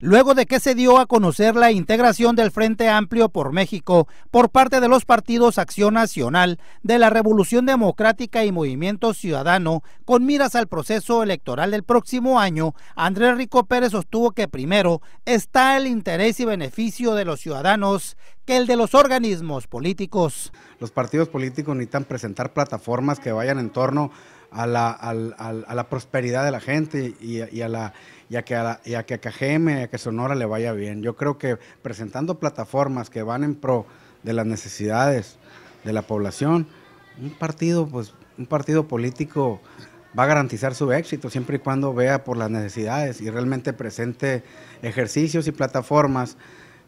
luego de que se dio a conocer la integración del Frente Amplio por México por parte de los partidos Acción Nacional, de la Revolución Democrática y Movimiento Ciudadano, con miras al proceso electoral del próximo año, Andrés Rico Pérez sostuvo que primero está el interés y beneficio de los ciudadanos el de los organismos políticos. Los partidos políticos necesitan presentar plataformas que vayan en torno a la, prosperidad de la gente y, a, la, ya que a, que KGM, y a que Sonora le vaya bien. Yo creo que presentando plataformas que van en pro de las necesidades de la población, un partido, pues, un partido político va a garantizar su éxito siempre y cuando vea por las necesidades y realmente presente ejercicios y plataformas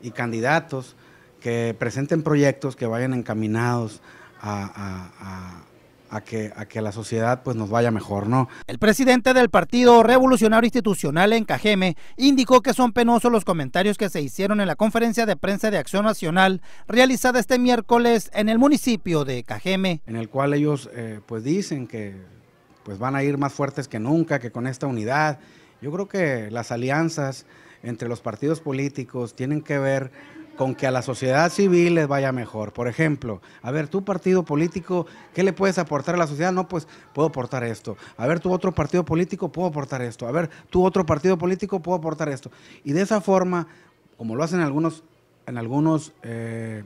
y candidatos que presenten proyectos que vayan encaminados a, que, a que la sociedad pues nos vaya mejor, ¿no? El presidente del Partido Revolucionario Institucional en Cajeme indicó que son penosos los comentarios que se hicieron en la conferencia de prensa de Acción Nacional realizada este miércoles en el municipio de Cajeme. En el cual ellos eh, pues dicen que pues van a ir más fuertes que nunca, que con esta unidad. Yo creo que las alianzas entre los partidos políticos tienen que ver con que a la sociedad civil les vaya mejor. Por ejemplo, a ver, tu partido político, ¿qué le puedes aportar a la sociedad? No, pues puedo aportar esto. A ver, tu otro partido político, puedo aportar esto. A ver, tu otro partido político, puedo aportar esto. Y de esa forma, como lo hacen algunos, en algunos eh,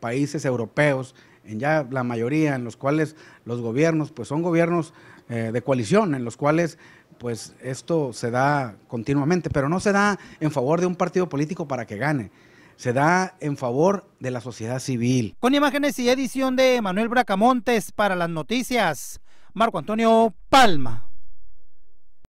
países europeos, en ya la mayoría, en los cuales los gobiernos, pues son gobiernos eh, de coalición, en los cuales pues esto se da continuamente, pero no se da en favor de un partido político para que gane se da en favor de la sociedad civil. Con imágenes y edición de Manuel Bracamontes para las noticias, Marco Antonio Palma.